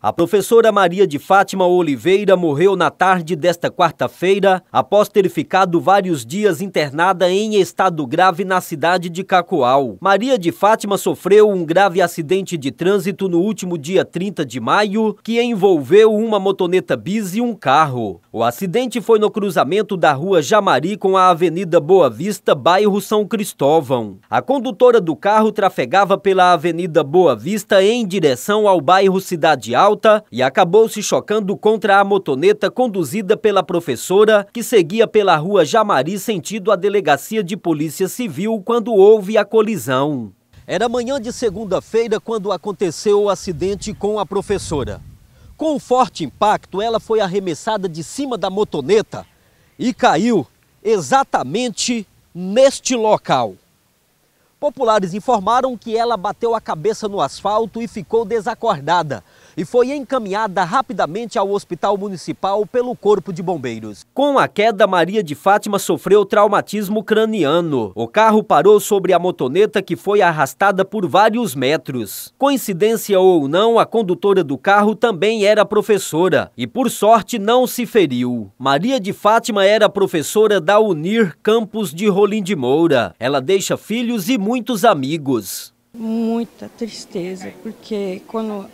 A professora Maria de Fátima Oliveira morreu na tarde desta quarta-feira, após ter ficado vários dias internada em estado grave na cidade de Cacoal. Maria de Fátima sofreu um grave acidente de trânsito no último dia 30 de maio, que envolveu uma motoneta bis e um carro. O acidente foi no cruzamento da rua Jamari com a Avenida Boa Vista, bairro São Cristóvão. A condutora do carro trafegava pela Avenida Boa Vista em direção ao bairro Cidade Alta e acabou se chocando contra a motoneta conduzida pela professora, que seguia pela rua Jamari sentido a delegacia de Polícia Civil quando houve a colisão. Era manhã de segunda-feira quando aconteceu o acidente com a professora. Com o forte impacto, ela foi arremessada de cima da motoneta e caiu exatamente neste local. Populares informaram que ela bateu a cabeça no asfalto e ficou desacordada e foi encaminhada rapidamente ao Hospital Municipal pelo Corpo de Bombeiros. Com a queda, Maria de Fátima sofreu traumatismo craniano. O carro parou sobre a motoneta que foi arrastada por vários metros. Coincidência ou não, a condutora do carro também era professora e, por sorte, não se feriu. Maria de Fátima era professora da Unir Campus de Rolim de Moura. Ela deixa filhos e muitos amigos. Muita tristeza, porque quando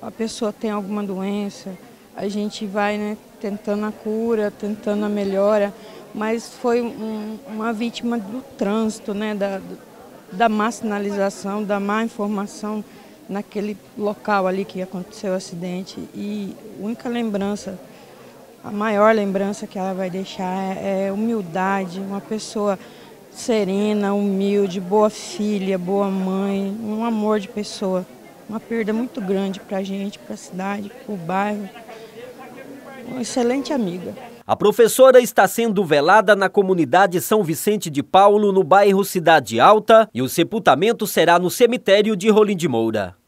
a pessoa tem alguma doença, a gente vai né, tentando a cura, tentando a melhora, mas foi um, uma vítima do trânsito, né, da, da má sinalização, da má informação naquele local ali que aconteceu o acidente. E a única lembrança, a maior lembrança que ela vai deixar é, é humildade, uma pessoa serena, humilde, boa filha, boa mãe, um amor de pessoa. Uma perda muito grande para a gente, para a cidade, para o bairro. Uma excelente amiga. A professora está sendo velada na comunidade São Vicente de Paulo, no bairro Cidade Alta, e o sepultamento será no cemitério de Rolim de Moura.